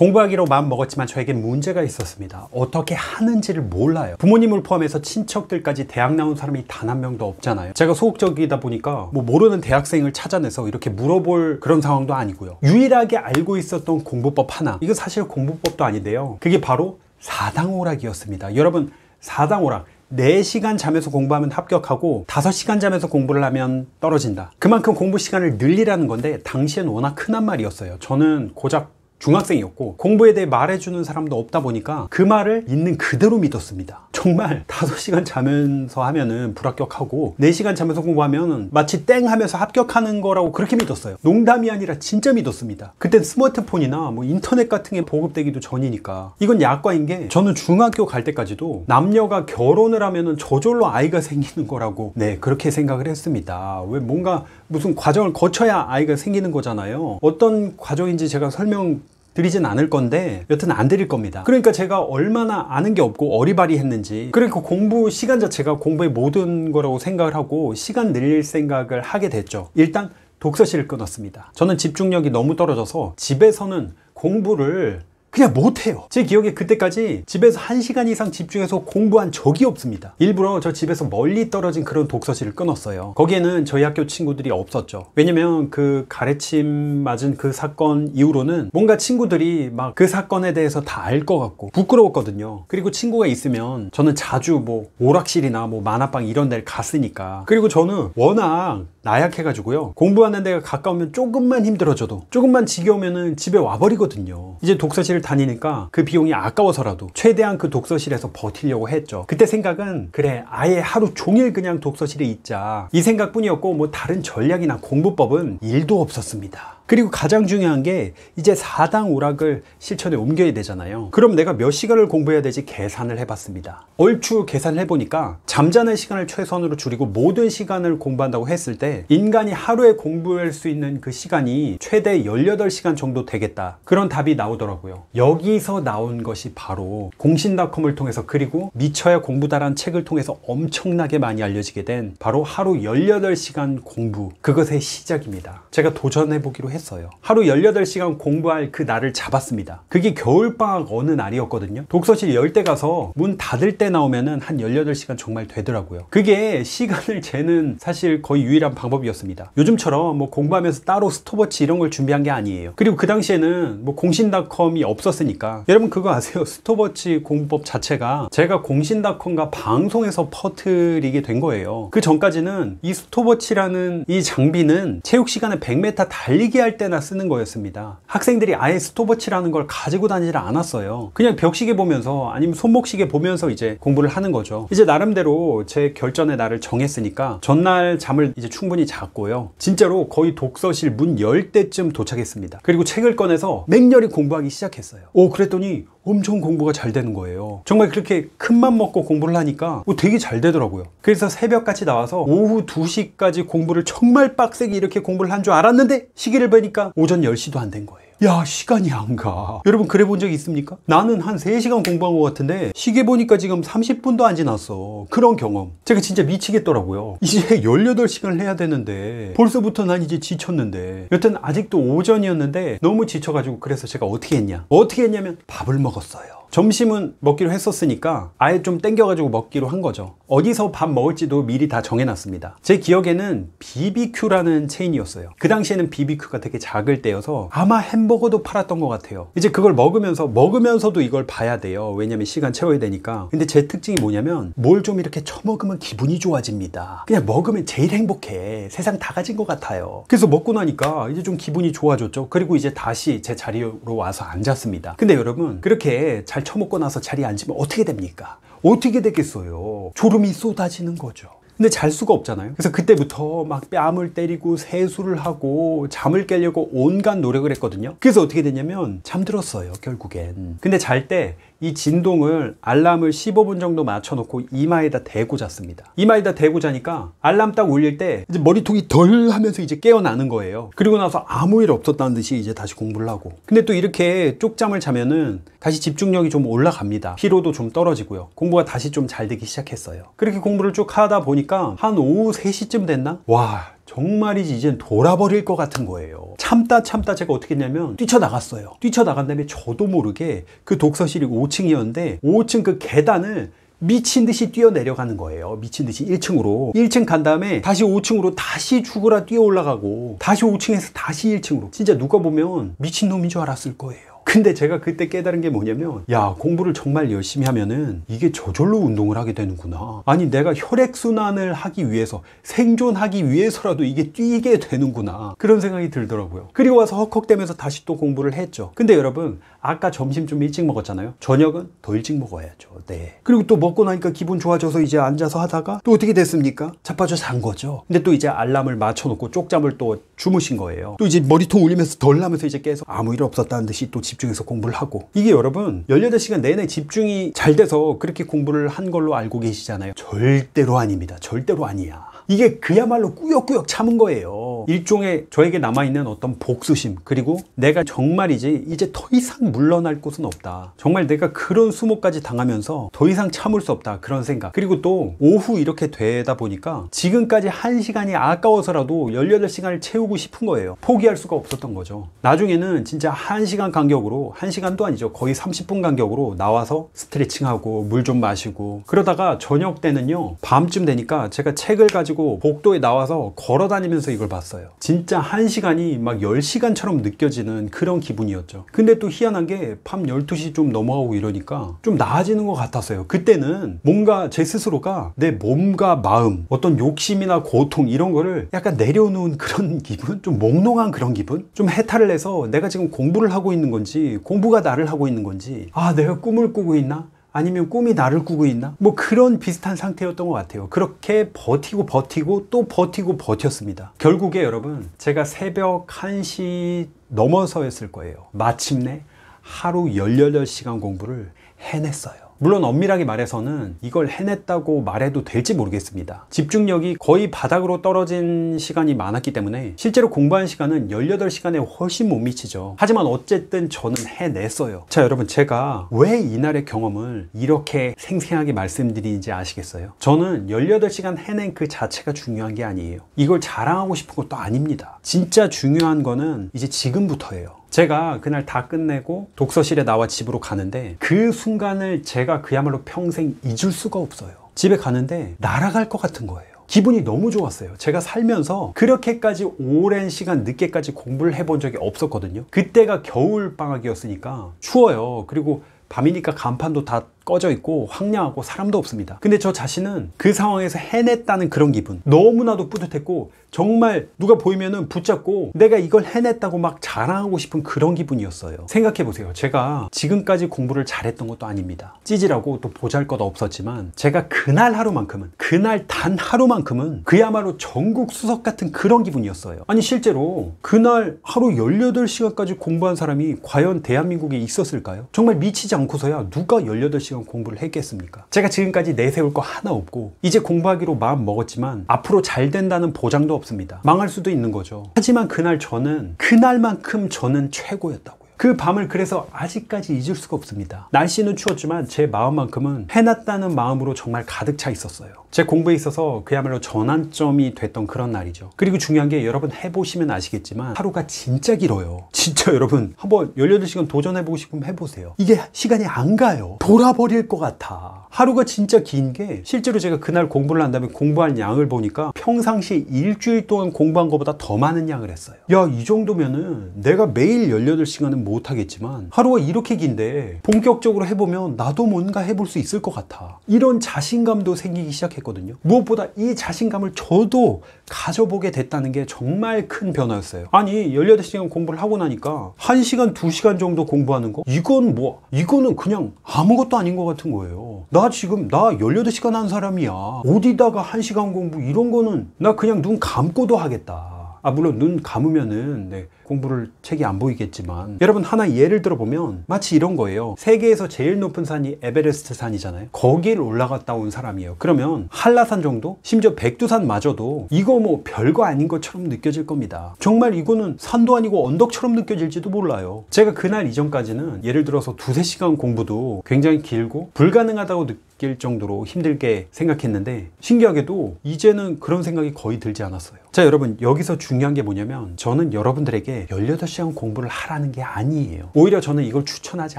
공부하기로 마음 먹었지만 저에겐 문제가 있었습니다. 어떻게 하는지를 몰라요. 부모님을 포함해서 친척들까지 대학 나온 사람이 단 한 명도 없잖아요. 제가 소극적이다 보니까 뭐 모르는 대학생을 찾아내서 이렇게 물어볼 그런 상황도 아니고요. 유일하게 알고 있었던 공부법 하나. 이거 사실 공부법도 아닌데요. 그게 바로 사당오락이었습니다. 여러분 사당오락 4시간 자면서 공부하면 합격하고 5시간 자면서 공부를 하면 떨어진다 그만큼 공부 시간을 늘리라는 건데 당시엔 워낙 흔한 말이었어요 저는 고작 중학생이었고 공부에 대해 말해주는 사람도 없다 보니까 그 말을 있는 그대로 믿었습니다 정말 5시간 자면서 하면은 불합격하고 4시간 자면서 공부하면 마치 땡 하면서 합격하는 거라고 그렇게 믿었어요 농담이 아니라 진짜 믿었습니다 그땐 스마트폰이나 뭐 인터넷 같은 게 보급되기도 전이니까 이건 약과인 게 저는 중학교 갈 때까지도 남녀가 결혼을 하면은 저절로 아이가 생기는 거라고 네 그렇게 생각을 했습니다 왜 뭔가 무슨 과정을 거쳐야 아이가 생기는 거잖아요 어떤 과정인지 제가 설명 드리진 않을 건데 여튼 안 드릴 겁니다 그러니까 제가 얼마나 아는 게 없고 어리바리 했는지 그러니까 공부 시간 자체가 공부의 모든 거라고 생각을 하고 시간 늘릴 생각을 하게 됐죠 일단 독서실을 끊었습니다 저는 집중력이 너무 떨어져서 집에서는 공부를 그냥 못해요 제 기억에 그때까지 집에서 1시간 이상 집중해서 공부한 적이 없습니다 일부러 저 집에서 멀리 떨어진 그런 독서실을 끊었어요 거기에는 저희 학교 친구들이 없었죠 왜냐면 그 가르침 맞은 그 사건 이후로는 뭔가 친구들이 막 그 사건에 대해서 다 알 것 같고 부끄러웠거든요 그리고 친구가 있으면 저는 자주 뭐 오락실이나 뭐 만화방 이런 데를 갔으니까 그리고 저는 워낙 나약해가지고요 공부하는 데가 가까우면 조금만 힘들어져도 조금만 지겨우면 집에 와버리거든요 이제 독서실을 다니니까 그 비용이 아까워서라도 최대한 그 독서실에서 버티려고 했죠 그때 생각은 그래 아예 하루 종일 그냥 독서실에 있자 이 생각뿐이었고 뭐 다른 전략이나 공부법은 일도 없었습니다 그리고 가장 중요한 게 이제 4당 오락을 실천에 옮겨야 되잖아요 그럼 내가 몇 시간을 공부해야 되지 계산을 해봤습니다 얼추 계산을 해보니까 잠자는 시간을 최소한으로 줄이고 모든 시간을 공부한다고 했을 때 인간이 하루에 공부할 수 있는 그 시간이 최대 18시간 정도 되겠다 그런 답이 나오더라고요 여기서 나온 것이 바로 공신닷컴을 통해서 그리고 미쳐야 공부다란 책을 통해서 엄청나게 많이 알려지게 된 바로 하루 18시간 공부 그것의 시작입니다 제가 도전해보기로 했습니다 했어요. 하루 18시간 공부할 그 날을 잡았습니다. 그게 겨울방학 어느 날이었거든요. 독서실 열대 가서 문 닫을 때 나오면은 한 18시간 정말 되더라고요. 그게 시간을 재는 사실 거의 유일한 방법이었습니다. 요즘처럼 뭐 공부하면서 따로 스톱워치 이런 걸 준비한 게 아니에요. 그리고 그 당시에는 뭐 공신닷컴이 없었으니까 여러분 그거 아세요? 스톱워치 공부법 자체가 제가 공신닷컴과 방송에서 퍼뜨리게된 거예요. 그 전까지는 이 스톱워치라는 이 장비는 체육 시간에 100m 달리기 할할 때나 쓰는 거였습니다. 학생들이 아예 스톱워치라는 걸 가지고 다니질 않았어요. 그냥 벽시계 보면서 아니면 손목시계 보면서 이제 공부를 하는 거죠. 이제 나름대로 제 결전의 날을 정했으니까 전날 잠을 이제 충분히 잤고요. 진짜로 거의 독서실 문 열 때쯤 도착했습니다. 그리고 책을 꺼내서 맹렬히 공부하기 시작했어요. 오 그랬더니 엄청 공부가 잘 되는 거예요 정말 그렇게 큰 맘 먹고 공부를 하니까 어, 되게 잘 되더라고요 그래서 새벽같이 나와서 오후 2시까지 공부를 정말 빡세게 이렇게 공부를 한 줄 알았는데 시기를 보니까 오전 10시도 안 된 거예요 야 시간이 안가 여러분 그래 본 적 있습니까? 나는 한 3시간 공부한 것 같은데 시계 보니까 지금 30분도 안 지났어 그런 경험 제가 진짜 미치겠더라고요 이제 18시간을 해야 되는데 벌써부터 난 이제 지쳤는데 여튼 아직도 오전이었는데 너무 지쳐가지고 그래서 제가 어떻게 했냐 어떻게 했냐면 밥을 먹었어요 점심은 먹기로 했었으니까 아예 좀 땡겨가지고 먹기로 한 거죠 어디서 밥 먹을지도 미리 다 정해놨습니다 제 기억에는 BBQ라는 체인이었어요 그 당시에는 BBQ가 되게 작을 때여서 아마 햄버거도 팔았던 것 같아요 이제 그걸 먹으면서 먹으면서도 이걸 봐야 돼요 왜냐면 시간 채워야 되니까 근데 제 특징이 뭐냐면 뭘 좀 이렇게 처먹으면 기분이 좋아집니다 그냥 먹으면 제일 행복해 세상 다 가진 것 같아요 그래서 먹고 나니까 이제 좀 기분이 좋아졌죠 그리고 이제 다시 제 자리로 와서 앉았습니다 근데 여러분 그렇게 잘잘 처먹고 나서 자리에 앉으면 어떻게 됩니까? 어떻게 되겠어요? 졸음이 쏟아지는 거죠. 근데 잘 수가 없잖아요. 그래서 그때부터 막 뺨을 때리고 세수를 하고 잠을 깨려고 온갖 노력을 했거든요. 그래서 어떻게 됐냐면 잠들었어요, 결국엔. 근데 잘때 이 진동을 알람을 15분 정도 맞춰놓고 이마에다 대고 잤습니다. 이마에다 대고 자니까 알람 딱 울릴 때 이제 머리통이 덜 하면서 이제 깨어나는 거예요. 그리고 나서 아무 일 없었다는 듯이 이제 다시 공부를 하고. 근데 또 이렇게 쪽잠을 자면은 다시 집중력이 좀 올라갑니다. 피로도 좀 떨어지고요. 공부가 다시 좀 잘 되기 시작했어요. 그렇게 공부를 쭉 하다 보니까 한 오후 3시쯤 됐나? 와, 정말이지 이젠 돌아버릴 것 같은 거예요 참다 참다 제가 어떻게 했냐면 뛰쳐나갔어요 뛰쳐나간 다음에 저도 모르게 그 독서실이 5층이었는데 5층 그 계단을 미친 듯이 뛰어 내려가는 거예요 미친 듯이 1층으로 1층 간 다음에 다시 5층으로 다시 죽으라 뛰어 올라가고 다시 5층에서 다시 1층으로 진짜 누가 보면 미친놈인 줄 알았을 거예요 근데 제가 그때 깨달은 게 뭐냐면 야 공부를 정말 열심히 하면은 이게 저절로 운동을 하게 되는구나 아니 내가 혈액순환을 하기 위해서 생존하기 위해서라도 이게 뛰게 되는구나 그런 생각이 들더라고요 그리고 와서 헉헉대면서 다시 또 공부를 했죠 근데 여러분 아까 점심 좀 일찍 먹었잖아요 저녁은 더 일찍 먹어야죠 네 그리고 또 먹고 나니까 기분 좋아져서 이제 앉아서 하다가 또 어떻게 됐습니까 자빠져 잔 거죠 근데 또 이제 알람을 맞춰놓고 쪽잠을 또 주무신 거예요 또 이제 머리통 울리면서 덜 나면서 이제 깨서 아무 일 없었다는 듯이 또 집중해서 공부를 하고 이게 여러분 18시간 내내 집중이 잘 돼서 그렇게 공부를 한 걸로 알고 계시잖아요 절대로 아닙니다 절대로 아니야 이게 그야말로 꾸역꾸역 참은 거예요 일종의 저에게 남아있는 어떤 복수심 그리고 내가 정말이지 이제 더 이상 물러날 곳은 없다 정말 내가 그런 수모까지 당하면서 더 이상 참을 수 없다 그런 생각 그리고 또 오후 이렇게 되다 보니까 지금까지 한 시간이 아까워서라도 18시간을 채우고 싶은 거예요 포기할 수가 없었던 거죠 나중에는 진짜 한 시간 간격으로 한 시간도 아니죠 거의 30분 간격으로 나와서 스트레칭하고 물 좀 마시고 그러다가 저녁 때는요 밤쯤 되니까 제가 책을 가지고 복도에 나와서 걸어 다니면서 이걸 봤어요 있어요. 진짜 한 시간이 막 10시간처럼 느껴지는 그런 기분이었죠. 근데 또 희한한 게 밤 12시 좀 넘어가고 이러니까 좀 나아지는 것 같았어요. 그때는 뭔가 제 스스로가 내 몸과 마음, 어떤 욕심이나 고통 이런 거를 약간 내려놓은 그런 기분? 좀 몽롱한 그런 기분? 좀 해탈을 해서 내가 지금 공부를 하고 있는 건지 공부가 나를 하고 있는 건지 아, 내가 꿈을 꾸고 있나? 아니면 꿈이 나를 꾸고 있나? 뭐 그런 비슷한 상태였던 것 같아요. 그렇게 버티고 버티고 또 버티고 버텼습니다. 결국에 여러분 제가 새벽 1시 넘어서였을 거예요. 마침내 하루 18시간 공부를 해냈어요. 물론 엄밀하게 말해서는 이걸 해냈다고 말해도 될지 모르겠습니다. 집중력이 거의 바닥으로 떨어진 시간이 많았기 때문에 실제로 공부한 시간은 18시간에 훨씬 못 미치죠. 하지만 어쨌든 저는 해냈어요. 자 여러분 제가 왜 이날의 경험을 이렇게 생생하게 말씀드리는지 아시겠어요? 저는 18시간 해낸 그 자체가 중요한 게 아니에요. 이걸 자랑하고 싶은 것도 아닙니다. 진짜 중요한 거는 이제 지금부터예요. 제가 그날 다 끝내고 독서실에 나와 집으로 가는데 그 순간을 제가 그야말로 평생 잊을 수가 없어요. 집에 가는데 날아갈 것 같은 거예요. 기분이 너무 좋았어요. 제가 살면서 그렇게까지 오랜 시간 늦게까지 공부를 해본 적이 없었거든요. 그때가 겨울방학이었으니까 추워요. 그리고 밤이니까 간판도 다 꺼져 있고 황량하고 사람도 없습니다 근데 저 자신은 그 상황에서 해냈다는 그런 기분 너무나도 뿌듯했고 정말 누가 보이면은 붙잡고 내가 이걸 해냈다고 막 자랑하고 싶은 그런 기분이었어요 생각해보세요 제가 지금까지 공부를 잘했던 것도 아닙니다 찌질하고 또 보잘것 없었지만 제가 그날 하루만큼은 그날 단 하루만큼은 그야말로 전국 수석 같은 그런 기분이었어요 아니 실제로 그날 하루 18시간까지 공부한 사람이 과연 대한민국에 있었을까요? 정말 미치지 않고서야 누가 18시간 동안 공부를 했겠습니까? 제가 지금까지 내세울 거 하나 없고 이제 공부하기로 마음 먹었지만 앞으로 잘 된다는 보장도 없습니다. 망할 수도 있는 거죠. 하지만 그날 저는 그날만큼 저는 최고였다고. 그 밤을 그래서 아직까지 잊을 수가 없습니다. 날씨는 추웠지만 제 마음만큼은 해놨다는 마음으로 정말 가득 차 있었어요. 제 공부에 있어서 그야말로 전환점이 됐던 그런 날이죠. 그리고 중요한 게 여러분 해보시면 아시겠지만 하루가 진짜 길어요. 진짜 여러분 한번 18시간 도전해보고 싶으면 해보세요. 이게 시간이 안 가요. 돌아버릴 것 같아. 하루가 진짜 긴 게 실제로 제가 그날 공부를 한 다음에 공부한 양을 보니까 평상시 일주일 동안 공부한 것보다 더 많은 양을 했어요 야 이 정도면은 내가 매일 18시간은 못하겠지만 하루가 이렇게 긴데 본격적으로 해보면 나도 뭔가 해볼 수 있을 것 같아 이런 자신감도 생기기 시작했거든요 무엇보다 이 자신감을 저도 가져보게 됐다는 게 정말 큰 변화였어요 아니 18시간 공부를 하고 나니까 1시간 2시간 정도 공부하는 거 이건 뭐 이거는 그냥 아무것도 아닌 것 같은 거예요 나 지금 나 18시간 한 사람이야 어디다가 1시간 공부 이런 거는 나 그냥 눈 감고도 하겠다 아 물론 눈 감으면은 네. 공부를 책이 안 보이겠지만 여러분 하나 예를 들어보면 마치 이런 거예요 세계에서 제일 높은 산이 에베레스트 산이잖아요 거길 올라갔다 온 사람이에요 그러면 한라산 정도? 심지어 백두산마저도 이거 뭐 별거 아닌 것처럼 느껴질 겁니다 정말 이거는 산도 아니고 언덕처럼 느껴질지도 몰라요 제가 그날 이전까지는 예를 들어서 두세 시간 공부도 굉장히 길고 불가능하다고 느껴 느낄 정도로 힘들게 생각했는데 신기하게도 이제는 그런 생각이 거의 들지 않았어요 자 여러분 여기서 중요한 게 뭐냐면 저는 여러분들에게 18시간 공부를 하라는 게 아니에요. 오히려 저는 이걸 추천하지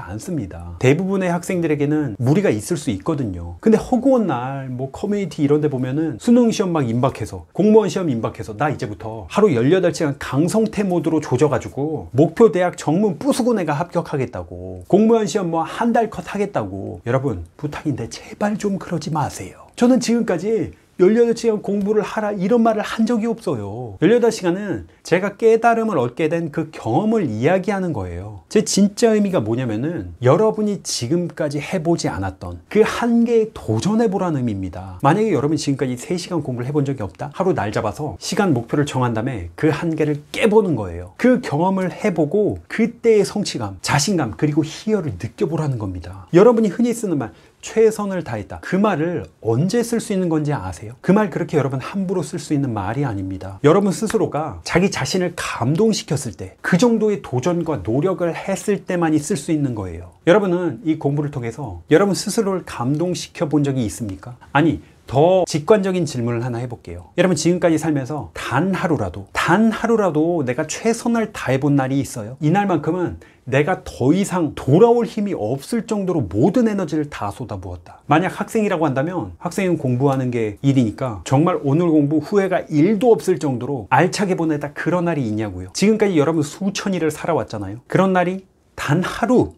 않습니다. 대부분의 학생들에게는 무리가 있을 수 있거든요. 근데 허구한 날, 뭐 커뮤니티 이런 데 보면은 수능 시험 막 임박해서, 공무원 시험 임박해서 나 이제부터 하루 18시간 강성태 모드로 조져가지고 목표 대학 정문 부수고 내가 합격하겠다고 공무원 시험 뭐 한 달 컷 하겠다고 여러분 부탁인데 제발 좀 그러지 마세요. 저는 지금까지 18시간 공부를 하라 이런 말을 한 적이 없어요 18시간은 제가 깨달음을 얻게 된 그 경험을 이야기하는 거예요 제 진짜 의미가 뭐냐면은 여러분이 지금까지 해보지 않았던 그 한계에 도전해보라는 의미입니다 만약에 여러분이 지금까지 3시간 공부를 해본 적이 없다 하루 날 잡아서 시간 목표를 정한 다음에 그 한계를 깨보는 거예요 그 경험을 해보고 그때의 성취감 자신감 그리고 희열을 느껴보라는 겁니다 여러분이 흔히 쓰는 말 최선을 다했다. 그 말을 언제 쓸 수 있는 건지 아세요? 그 말 그렇게 여러분 함부로 쓸 수 있는 말이 아닙니다. 여러분 스스로가 자기 자신을 감동시켰을 때 그 정도의 도전과 노력을 했을 때만이 쓸 수 있는 거예요. 여러분은 이 공부를 통해서 여러분 스스로를 감동시켜 본 적이 있습니까? 아니 더 직관적인 질문을 하나 해볼게요. 여러분 지금까지 살면서 단 하루라도 단 하루라도 내가 최선을 다해본 날이 있어요. 이날만큼은 내가 더 이상 돌아올 힘이 없을 정도로 모든 에너지를 다 쏟아부었다. 만약 학생이라고 한다면 학생은 공부하는 게 일이니까 정말 오늘 공부 후회가 1도 없을 정도로 알차게 보내다 그런 날이 있냐고요. 지금까지 여러분 수천 일을 살아왔잖아요. 그런 날이 단 하루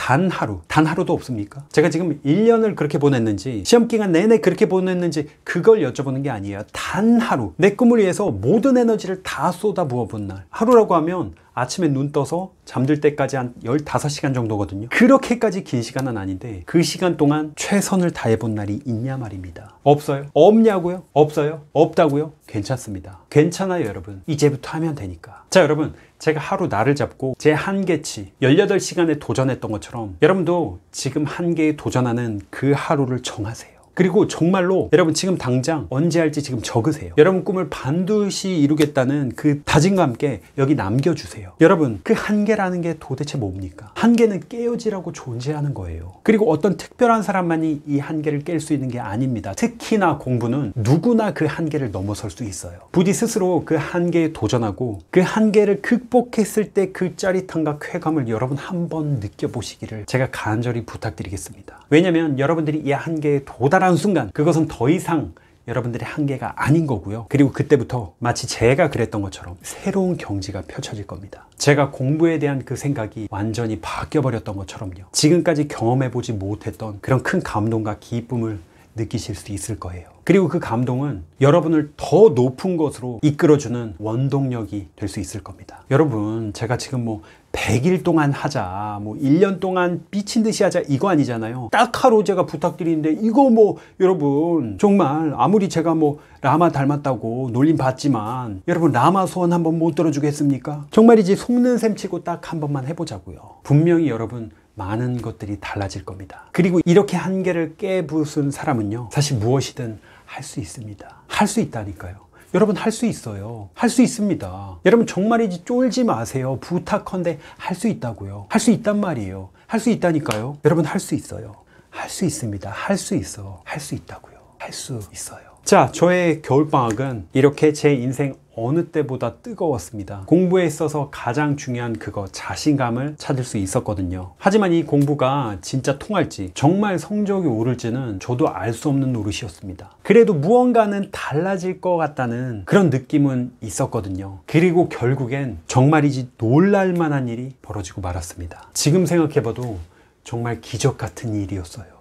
단 하루, 단 하루도 없습니까? 제가 지금 1년을 그렇게 보냈는지 시험 기간 내내 그렇게 보냈는지 그걸 여쭤보는 게 아니에요. 단 하루, 내 꿈을 위해서 모든 에너지를 다 쏟아부어 본 날. 하루라고 하면 아침에 눈 떠서 잠들 때까지 한 15시간 정도거든요 그렇게까지 긴 시간은 아닌데 그 시간 동안 최선을 다해본 날이 있냐 말입니다 없어요 없냐고요 없어요 없다고요 괜찮습니다 괜찮아요 여러분 이제부터 하면 되니까 자 여러분 제가 하루 날을 잡고 제 한계치 18시간에 도전했던 것처럼 여러분도 지금 한계에 도전하는 그 하루를 정하세요 그리고 정말로 여러분 지금 당장 언제 할지 지금 적으세요. 여러분 꿈을 반드시 이루겠다는 그 다짐과 함께 여기 남겨주세요. 여러분 그 한계라는 게 도대체 뭡니까? 한계는 깨어지라고 존재하는 거예요. 그리고 어떤 특별한 사람만이 이 한계를 깰 수 있는 게 아닙니다. 특히나 공부는 누구나 그 한계를 넘어설 수 있어요. 부디 스스로 그 한계에 도전하고 그 한계를 극복했을 때 그 짜릿함과 쾌감을 여러분 한번 느껴보시기를 제가 간절히 부탁드리겠습니다. 왜냐면 여러분들이 이 한계에 도달한 따라온 순간 그것은 더 이상 여러분들의 한계가 아닌 거고요. 그리고 그때부터 마치 제가 그랬던 것처럼 새로운 경지가 펼쳐질 겁니다. 제가 공부에 대한 그 생각이 완전히 바뀌어버렸던 것처럼요. 지금까지 경험해보지 못했던 그런 큰 감동과 기쁨을 느끼실 수 있을 거예요. 그리고 그 감동은 여러분을 더 높은 것으로 이끌어주는 원동력이 될 수 있을 겁니다. 여러분, 제가 지금 뭐 100일 동안 하자, 뭐 1년 동안 삐친 듯이 하자, 이거 아니잖아요. 딱 하루 제가 부탁드리는데, 이거 뭐, 여러분, 정말 아무리 제가 뭐 라마 닮았다고 놀림 받지만, 여러분, 라마 소원 한번 못 들어주겠습니까? 정말이지 속는 셈 치고 딱 한 번만 해보자고요. 분명히 여러분, 많은 것들이 달라질 겁니다. 그리고 이렇게 한계를 깨부순 사람은요, 사실 무엇이든 할 수 있습니다. 할 수 있다니까요. 여러분 할 수 있어요. 할 수 있습니다. 여러분 정말이지 쫄지 마세요. 부탁컨대 할 수 있다고요. 할 수 있단 말이에요. 할 수 있다니까요. 여러분 할 수 있어요. 할 수 있습니다. 할 수 있어. 할 수 있다고요. 할 수 있어요. 자 저의 겨울방학은 이렇게 제 인생 어느 때보다 뜨거웠습니다 공부에 있어서 가장 중요한 그거 자신감을 찾을 수 있었거든요 하지만 이 공부가 진짜 통할지 정말 성적이 오를지는 저도 알 수 없는 노릇이었습니다 그래도 무언가는 달라질 것 같다는 그런 느낌은 있었거든요 그리고 결국엔 정말이지 놀랄만한 일이 벌어지고 말았습니다 지금 생각해봐도 정말 기적 같은 일이었어요